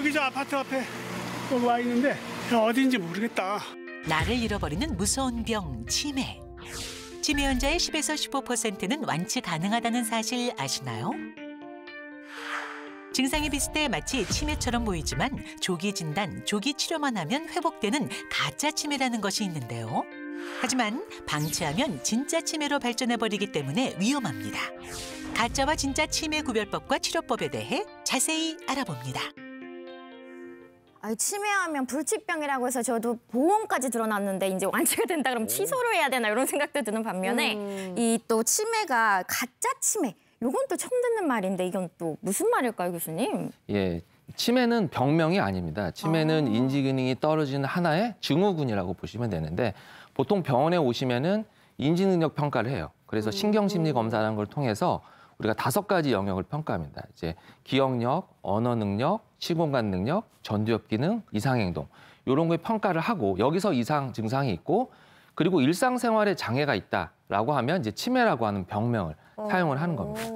여기 저 아파트 앞에 와 있는데 어딘지 모르겠다. 나를 잃어버리는 무서운 병 치매. 치매 환자의 10에서 15%는 완치 가능하다는 사실 아시나요? 증상이 비슷해 마치 치매처럼 보이지만 조기 진단, 조기 치료만 하면 회복되는 가짜 치매라는 것이 있는데요. 하지만 방치하면 진짜 치매로 발전해버리기 때문에 위험합니다. 가짜와 진짜 치매 구별법과 치료법에 대해 자세히 알아봅니다. 아니, 치매하면 불치병이라고 해서 저도 보험까지 들어놨는데 이제 완치가 된다 그러면 취소를 해야 되나 이런 생각도 드는 반면에 음. 이또 치매가 가짜 치매 요건 또 처음 듣는 말인데 이건 또 무슨 말일까요 교수님? 예. 치매는 병명이 아닙니다. 치매는 아. 인지 기능이 떨어진 하나의 증후군이라고 보시면 되는데 보통 병원에 오시면은 인지 능력 평가를 해요. 그래서 신경 심리 검사라는 걸 통해서 우리가 다섯 가지 영역을 평가합니다. 이제 기억력, 언어 능력, 시공간 능력, 전두엽 기능, 이상 행동 이런 거에 평가를 하고 여기서 이상 증상이 있고 그리고 일상생활에 장애가 있다라고 하면 이제 치매라고 하는 병명을 어. 사용을 하는 겁니다.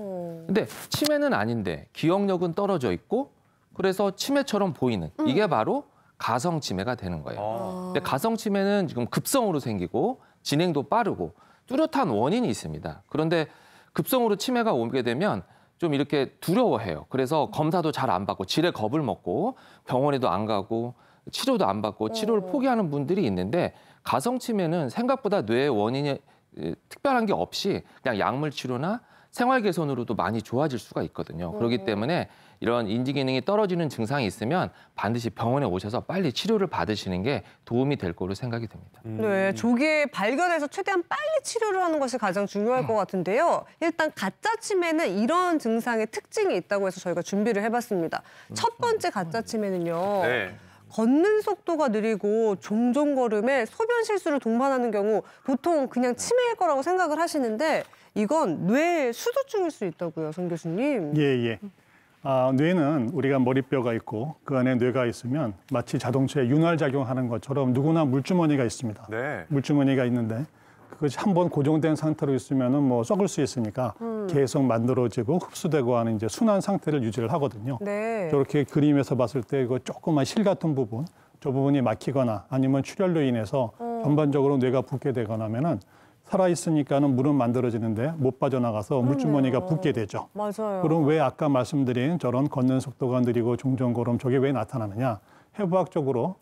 근데 치매는 아닌데 기억력은 떨어져 있고 그래서 치매처럼 보이는 음. 이게 바로 가성 치매가 되는 거예요. 아. 근데 가성 치매는 지금 급성으로 생기고 진행도 빠르고 뚜렷한 원인이 있습니다. 그런데 급성으로 치매가 오게 되면 좀 이렇게 두려워해요. 그래서 검사도 잘 안 받고 질에 겁을 먹고 병원에도 안 가고 치료도 안 받고 치료를 어. 포기하는 분들이 있는데 가성 치매는 생각보다 뇌의 원인이 특별한 게 없이 그냥 약물 치료나 생활 개선으로도 많이 좋아질 수가 있거든요. 그렇기 어. 때문에 이런 인지 기능이 떨어지는 증상이 있으면 반드시 병원에 오셔서 빨리 치료를 받으시는 게 도움이 될 거로 생각이 됩니다. 음. 네, 조기에 발견해서 최대한 빨리 치료를 하는 것이 가장 중요할 것 같은데요. 일단 가짜 치매는 이런 증상의 특징이 있다고 해서 저희가 준비를 해봤습니다. 첫 번째 가짜 치매는요. 네. 걷는 속도가 느리고 종종 걸음에 소변 실수를 동반하는 경우 보통 그냥 치매일 거라고 생각을 하시는데 이건 뇌에 수두증일 수 있다고요, 선 교수님. 예, 예. 아, 뇌는 우리가 머리뼈가 있고 그 안에 뇌가 있으면 마치 자동차에 윤활작용하는 것처럼 누구나 물주머니가 있습니다. 네. 물주머니가 있는데 그것이 한번 고정된 상태로 있으면은 뭐 썩을 수 있으니까 음. 계속 만들어지고 흡수되고 하는 이제 순환 상태를 유지를 하거든요. 네. 저렇게 그림에서 봤을 때그거 조그만 실 같은 부분, 저 부분이 막히거나 아니면 출혈로 인해서 음. 전반적으로 뇌가 붓게 되거나 하면은 살아 있으니까는 물은 만들어지는데 못 빠져나가서 물주머니가 붓게 되죠. 맞아요. 그럼 왜 아까 말씀드린 저런 걷는 속도가 느리고 종종 걸음 저게 왜 나타나느냐? 해부학적으로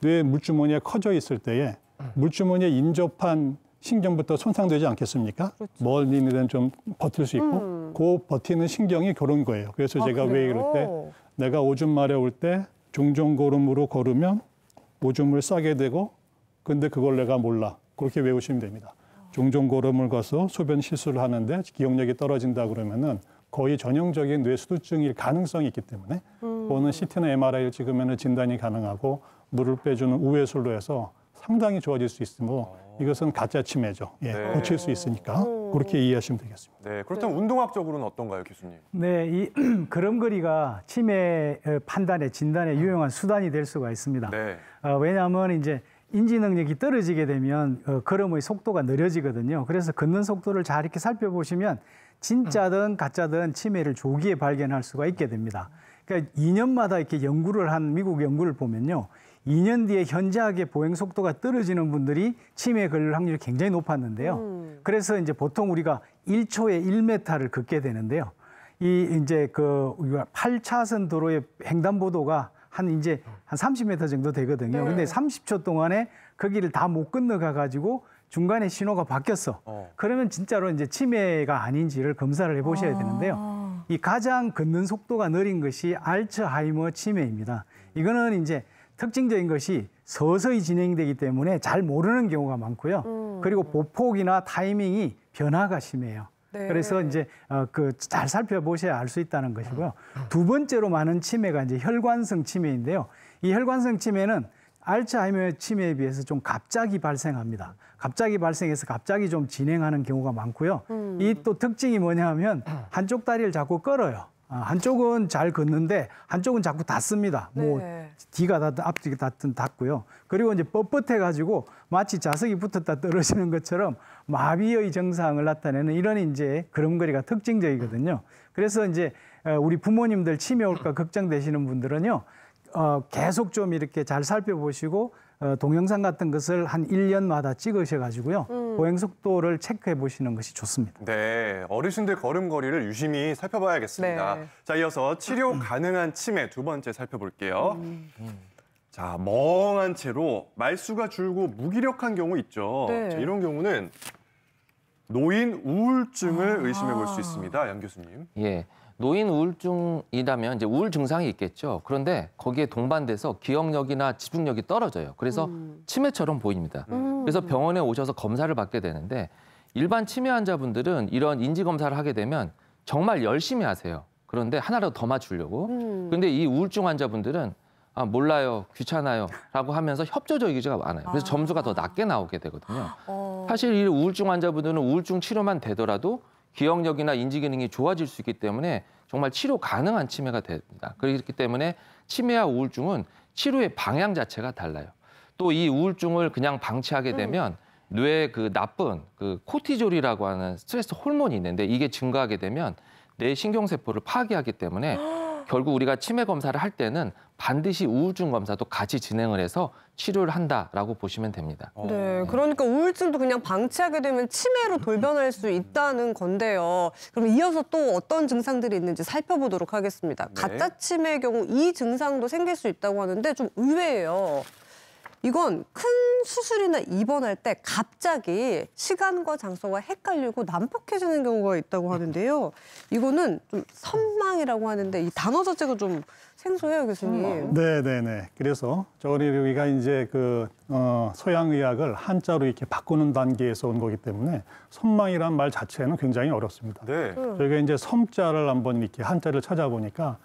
뇌 물주머니가 커져 있을 때에 음. 물주머니에 인접한 신경부터 손상되지 않겠습니까? 그렇죠. 멀미는 좀 버틸 수 있고 음. 그 버티는 신경이 그런 거예요. 그래서 아, 제가 그래요? 왜 이럴 때 내가 오줌 마려울때종종 걸음으로 걸으면 오줌을 싸게 되고 근데 그걸 내가 몰라 그렇게 외우시면 됩니다. 종종 걸음을 가서 소변 실수를 하는데 기억력이 떨어진다 그러면은 거의 전형적인 뇌수두증일 가능성이 있기 때문에 음. 그거는 CT나 MRI를 찍으면 진단이 가능하고 물을 빼주는 우회술로 해서 상당히 좋아질 수 있으므로 아. 이것은 가짜 치매죠. 예, 네. 고칠 수 있으니까 그렇게 이해하시면 되겠습니다. 네, 그렇다면 네. 운동학적으로는 어떤가요, 교수님? 네, 이 걸음걸이가 치매 어, 판단에 진단에 네. 유용한 수단이 될 수가 있습니다. 네. 어, 왜냐하면 이제 인지 능력이 떨어지게 되면 어, 걸음의 속도가 느려지거든요. 그래서 걷는 속도를 잘 이렇게 살펴보시면 진짜든 가짜든 치매를 조기에 발견할 수가 있게 됩니다. 그러니까 2년마다 이렇게 연구를 한 미국 연구를 보면요. 2년 뒤에 현저하게 보행 속도가 떨어지는 분들이 치매 걸릴 확률이 굉장히 높았는데요. 음. 그래서 이제 보통 우리가 1초에 1m를 걷게 되는데요. 이 이제 그 8차선 도로의 횡단보도가 한 이제 한 30m 정도 되거든요. 네. 근데 30초 동안에 거기를 그 다못 건너가 가지고 중간에 신호가 바뀌었어. 어. 그러면 진짜로 이제 치매가 아닌지를 검사를 해 보셔야 아. 되는데요. 이 가장 걷는 속도가 느린 것이 알츠하이머 치매입니다. 이거는 이제 특징적인 것이 서서히 진행되기 때문에 잘 모르는 경우가 많고요. 음. 그리고 보폭이나 타이밍이 변화가 심해요. 네. 그래서 이제 어, 그 잘 살펴보셔야 알 수 있다는 것이고요. 두 번째로 많은 치매가 이제 혈관성 치매인데요. 이 혈관성 치매는 알츠하이머 치매에 비해서 좀 갑자기 발생합니다. 갑자기 발생해서 갑자기 좀 진행하는 경우가 많고요. 음. 이또 특징이 뭐냐 하면 한쪽 다리를 자꾸 끌어요. 아, 한쪽은 잘 걷는데 한쪽은 자꾸 닿습니다. 뭐 네. 뒤가 닿든 앞뒤가 닿든 닿고요. 그리고 이제 뻣뻣해 가지고 마치 자석이 붙었다 떨어지는 것처럼 마비의 증상을 나타내는 이런 이제 걸음걸이가 특징적이거든요. 그래서 이제 어, 우리 부모님들 치매 올까 걱정되시는 분들은요. 어, 계속 좀 이렇게 잘 살펴보시고 어, 동영상 같은 것을 한 1년마다 찍으셔가지고요. 음. 보행 속도를 체크해 보시는 것이 좋습니다. 네, 어르신들 걸음걸이를 유심히 살펴봐야겠습니다. 네. 자, 이어서 치료 가능한 치매 두 번째 살펴볼게요. 음. 자, 멍한 채로 말수가 줄고 무기력한 경우 있죠. 네. 자, 이런 경우는 노인 우울증을 아. 의심해 볼 수 있습니다. 양 교수님. 예. 노인 우울증이라면 이제 우울 증상이 있겠죠. 그런데 거기에 동반돼서 기억력이나 집중력이 떨어져요. 그래서 음. 치매처럼 보입니다. 음. 그래서 병원에 오셔서 검사를 받게 되는데 일반 치매 환자분들은 이런 인지 검사를 하게 되면 정말 열심히 하세요. 그런데 하나라도 더 맞추려고. 음. 근데 이 우울증 환자분들은 아 몰라요, 귀찮아요라고 하면서 협조적 의지가 많아요. 그래서 아. 점수가 더 낮게 나오게 되거든요. 어. 사실 이 우울증 환자분들은 우울증 치료만 되더라도 기억력이나 인지 기능이 좋아질 수 있기 때문에 정말 치료 가능한 치매가 됩니다. 그렇기 때문에 치매와 우울증은 치료의 방향 자체가 달라요. 또 이 우울증을 그냥 방치하게 음. 되면 뇌의 그 나쁜 그 코티졸이라고 하는 스트레스 호르몬이 있는데 이게 증가하게 되면 뇌 신경세포를 파괴하기 때문에 결국 우리가 치매 검사를 할 때는 반드시 우울증 검사도 같이 진행을 해서 치료를 한다라고 보시면 됩니다. 어. 네, 그러니까 우울증도 그냥 방치하게 되면 치매로 돌변할 수 있다는 건데요. 그럼 이어서 또 어떤 증상들이 있는지 살펴보도록 하겠습니다. 네. 가짜 치매의 경우 이 증상도 생길 수 있다고 하는데 좀 의외예요. 이건 큰 수술이나 입원할 때 갑자기 시간과 장소가 헷갈리고 난폭해지는 경우가 있다고 하는데요. 이거는 좀 선망이라고 하는데 이 단어 자체가 좀 생소해요, 교수님. 아, 네, 네, 네. 그래서 저희가 이제 그 어, 서양 의학을 한자로 이렇게 바꾸는 단계에서 온 거기 때문에 선망이란 말 자체는 굉장히 어렵습니다. 네. 저희가 이제 섬자를 한번 이렇게 한자를 찾아보니까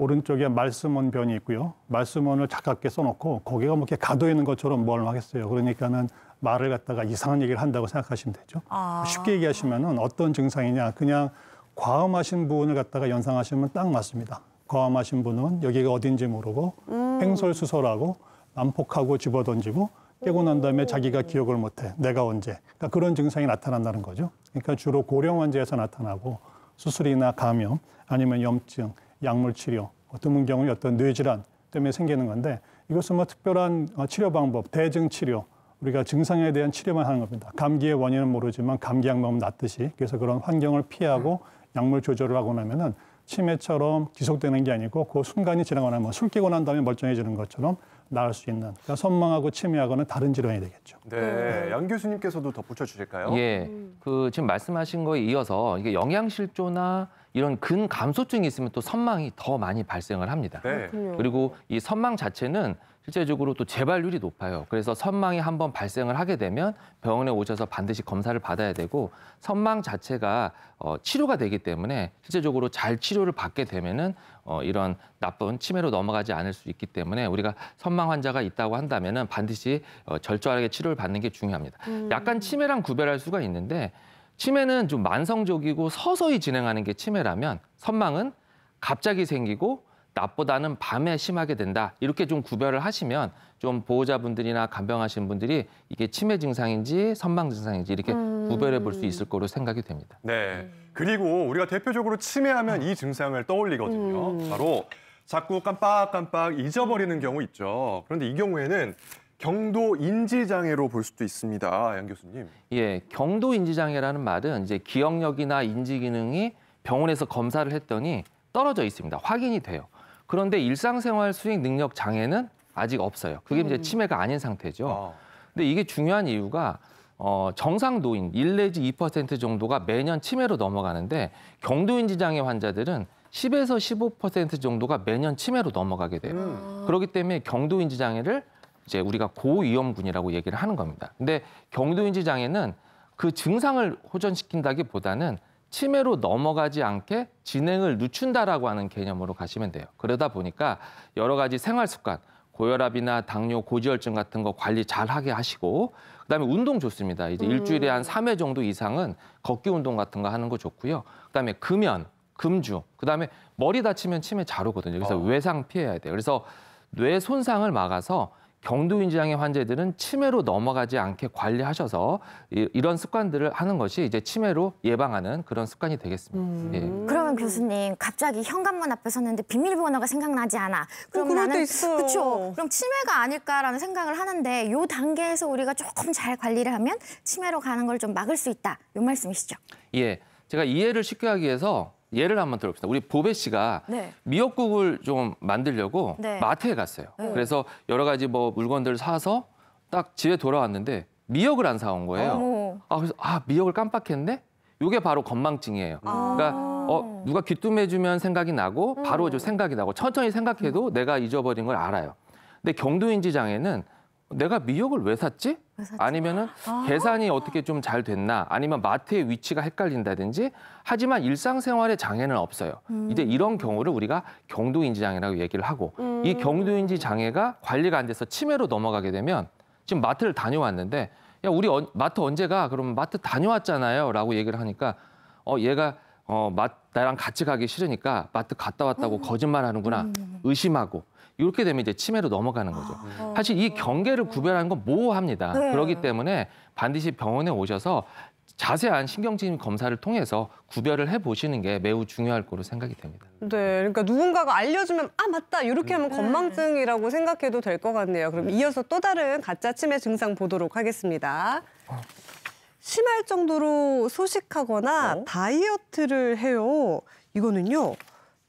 오른쪽에 말씀원 변이 있고요. 말씀원을 가갑게 써놓고 거기가뭐 이렇게 가둬 있는 것처럼 뭘 하겠어요. 그러니까는 말을 갖다가 이상한 얘기를 한다고 생각하시면 되죠. 아. 쉽게 얘기하시면은 어떤 증상이냐. 그냥 과음하신 부분을 갖다가 연상하시면 딱 맞습니다. 과음하신 분은 여기가 어딘지 모르고 음. 횡설수설하고 난폭하고 집어던지고 깨고 난 다음에 자기가 기억을 못해 내가 언제 그러니까 그런 증상이 나타난다는 거죠 그러니까 주로 고령 환자에서 나타나고 수술이나 감염 아니면 염증 약물 치료, 드문 경우에 어떤 뇌질환 때문에 생기는 건데 이것은 뭐 특별한 어, 치료 방법, 대증 치료, 우리가 증상에 대한 치료만 하는 겁니다. 감기의 원인은 모르지만 감기약 먹으면 낫듯이 그래서 그런 환경을 피하고 약물 조절을 하고 나면은 치매처럼 지속되는 게 아니고 그 순간이 지나거나 뭐술 깨고 난 다음에 멀쩡해지는 것처럼 나을 수 있는 그러니까 선망하고 치매하고는 다른 질환이 되겠죠. 네, 네. 양 교수님께서도 덧붙여 주실까요? 예, 음. 그 지금 말씀하신 거에 이어서 이게 영양실조나 이런 근감소증이 있으면 또 선망이 더 많이 발생을 합니다. 네. 그리고 이 선망 자체는 실제적으로 또 재발률이 높아요. 그래서 선망이 한번 발생을 하게 되면 병원에 오셔서 반드시 검사를 받아야 되고 선망 자체가 어, 치료가 되기 때문에 실제적으로 잘 치료를 받게 되면은 어, 이런 나쁜 치매로 넘어가지 않을 수 있기 때문에 우리가 선망 환자가 있다고 한다면은 반드시 어, 절절하게 치료를 받는 게 중요합니다. 음. 약간 치매랑 구별할 수가 있는데 치매는 좀 만성적이고 서서히 진행하는 게 치매라면 선망은 갑자기 생기고 낮보다는 밤에 심하게 된다. 이렇게 좀 구별을 하시면 좀 보호자분들이나 간병하신 분들이 이게 치매 증상인지 선망 증상인지 이렇게 음... 구별해 볼 수 있을 거로 생각이 됩니다. 네. 그리고 우리가 대표적으로 치매하면 이 증상을 떠올리거든요. 음... 바로 자꾸 깜빡깜빡 잊어버리는 경우 있죠. 그런데 이 경우에는 경도 인지 장애로 볼 수도 있습니다. 양 교수님. 예, 경도 인지 장애라는 말은 이제 기억력이나 인지 기능이 병원에서 검사를 했더니 떨어져 있습니다. 확인이 돼요. 그런데 일상생활 수익 능력 장애는 아직 없어요. 그게 이제 음. 치매가 아닌 상태죠. 아. 근데 이게 중요한 이유가 어, 정상 노인 일 내지 2% 정도가 매년 치매로 넘어가는데 경도인지 장애 환자들은 10에서 15% 정도가 매년 치매로 넘어가게 돼요. 음. 그렇기 때문에 경도인지 장애를 이제 우리가 고위험군이라고 얘기를 하는 겁니다. 근데 경도인지 장애는 그 증상을 호전시킨다기보다는 치매로 넘어가지 않게 진행을 늦춘다라고 하는 개념으로 가시면 돼요. 그러다 보니까 여러 가지 생활 습관, 고혈압이나 당뇨, 고지혈증 같은 거 관리 잘하게 하시고 그다음에 운동 좋습니다. 이제 음. 일주일에 한 3회 정도 이상은 걷기 운동 같은 거 하는 거 좋고요. 그다음에 금연, 금주, 그다음에 머리 다치면 치매 잘 오거든요. 그래서 어. 외상 피해야 돼요. 그래서 뇌 손상을 막아서 경도인지장애 환자들은 치매로 넘어가지 않게 관리하셔서 이, 런 습관들을 하는 것이 이제 치매로 예방하는 그런 습관이 되겠습니다. 음. 예. 그러면 교수님 갑자기 현관문 앞에 섰는데 비밀번호가 생각나지 않아. 그럼 어, 나는 그렇죠. 그럼 치매가 아닐까라는 생각을 하는데 요 단계에서 우리가 조금 잘 관리를 하면 치매로 가는 걸 좀 막을 수 있다. 요 말씀이시죠? 예. 제가 이해를 쉽게 하기 위해서 예를 한번 들어봅시다. 우리 보배 씨가 네. 미역국을 좀 만들려고 네. 마트에 갔어요. 네. 그래서 여러 가지 뭐 물건들을 사서 딱 집에 돌아왔는데 미역을 안 사온 거예요. 어머. 아 그래서 아 미역을 깜빡했네. 이게 바로 건망증이에요. 아. 그러니까 어 누가 귀뜸해주면 생각이 나고 음. 바로 음. 저 생각이 나고 천천히 생각해도 음. 내가 잊어버린 걸 알아요. 근데 경도인지 장애는 내가 미역을 왜 샀지? 아니면은 아 계산이 어떻게 좀 잘 됐나 아니면 마트의 위치가 헷갈린다든지 하지만 일상생활에 장애는 없어요. 음. 이제 이런 경우를 우리가 경도인지 장애라고 얘기를 하고 음. 이 경도인지 장애가 관리가 안 돼서 치매로 넘어가게 되면 지금 마트를 다녀왔는데 야 우리 어, 마트 언제 가? 그러면 마트 다녀왔잖아요라고 얘기를 하니까 어 얘가 어, 마, 나랑 같이 가기 싫으니까 마트 갔다 왔다고 음. 거짓말하는구나 음. 의심하고 이렇게 되면 이제 치매로 넘어가는 거죠. 아. 어. 사실 이 경계를 구별하는 건 모호합니다. 네. 그렇기 때문에 반드시 병원에 오셔서 자세한 신경질 검사를 통해서 구별을 해보시는 게 매우 중요할 거로 생각이 됩니다. 네, 그러니까 누군가가 알려주면 아 맞다 이렇게 하면 음. 건망증이라고 생각해도 될 것 같네요. 그럼 네. 이어서 또 다른 가짜 치매 증상 보도록 하겠습니다. 어. 심할 정도로 소식하거나 어? 다이어트를 해요. 이거는요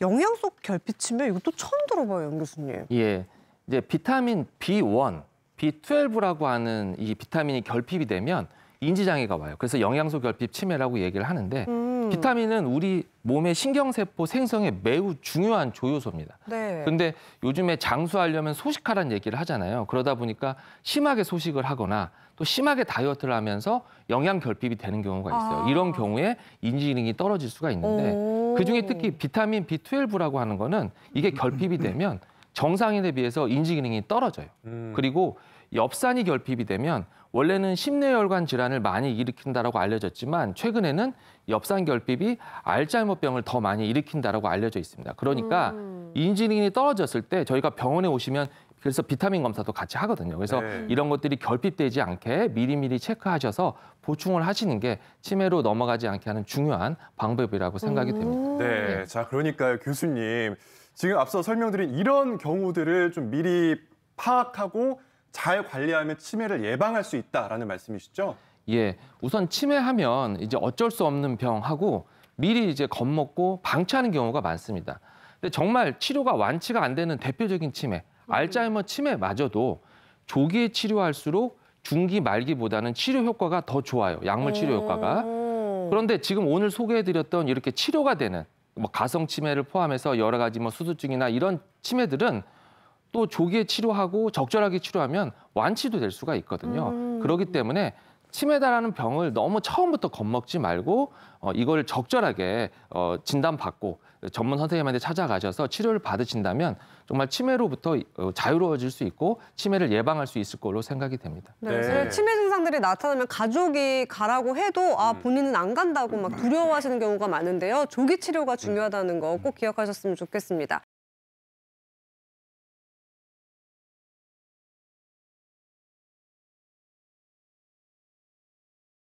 영양 소결핍치매 이것도 처음 들어봐요, 영 교수님. 예, 이제 비타민 B1, B12라고 하는 이 비타민이 결핍이 되면 인지장애가 와요. 그래서 영양소 결핍 치매라고 얘기를 하는데 음. 비타민은 우리 몸의 신경세포 생성에 매우 중요한 조효소입니다. 네. 근데 요즘에 장수하려면 소식하라는 얘기를 하잖아요. 그러다 보니까 심하게 소식을 하거나 또 심하게 다이어트를 하면서 영양 결핍이 되는 경우가 있어요. 아. 이런 경우에 인지능이 기 떨어질 수가 있는데 오. 그중에 특히 비타민 B12라고 하는 거는 이게 음. 결핍이 음. 되면 정상인에 비해서 인지 기능이 떨어져요. 음. 그리고 엽산이 결핍이 되면 원래는 심뇌혈관 질환을 많이 일으킨다라고 알려졌지만 최근에는 엽산 결핍이 알츠하이머병을 더 많이 일으킨다라고 알려져 있습니다. 그러니까 음. 인지 기능이 떨어졌을 때 저희가 병원에 오시면 그래서 비타민 검사도 같이 하거든요. 그래서 네. 이런 것들이 결핍되지 않게 미리미리 체크하셔서 보충을 하시는 게 치매로 넘어가지 않게 하는 중요한 방법이라고 생각이 됩니다. 네, 네. 자 그러니까요 교수님 지금 앞서 설명드린 이런 경우들을 좀 미리 파악하고 잘 관리하면 치매를 예방할 수 있다라는 말씀이시죠? 예, 우선 치매하면 이제 어쩔 수 없는 병하고 미리 이제 겁먹고 방치하는 경우가 많습니다. 근데 정말 치료가 완치가 안 되는 대표적인 치매, 음. 알츠하이머 치매마저도 조기에 치료할수록 중기 말기보다는 치료 효과가 더 좋아요. 약물 치료 효과가. 그런데 지금 오늘 소개해드렸던 이렇게 치료가 되는 뭐 가성 치매를 포함해서 여러 가지 뭐 수두증이나 이런 치매들은 또 조기에 치료하고 적절하게 치료하면 완치도 될 수가 있거든요. 음. 그렇기 때문에 치매다라는 병을 너무 처음부터 겁먹지 말고 어, 이걸 적절하게 어, 진단받고 전문 선생님한테 찾아가셔서 치료를 받으신다면 정말 치매로부터 어, 자유로워질 수 있고 치매를 예방할 수 있을 걸로 생각이 됩니다. 네. 네. 치매 증상들이 나타나면 가족이 가라고 해도 아 음. 본인은 안 간다고 막 음. 두려워하시는 경우가 많은데요. 조기 치료가 중요하다는 거 꼭 기억하셨으면 좋겠습니다.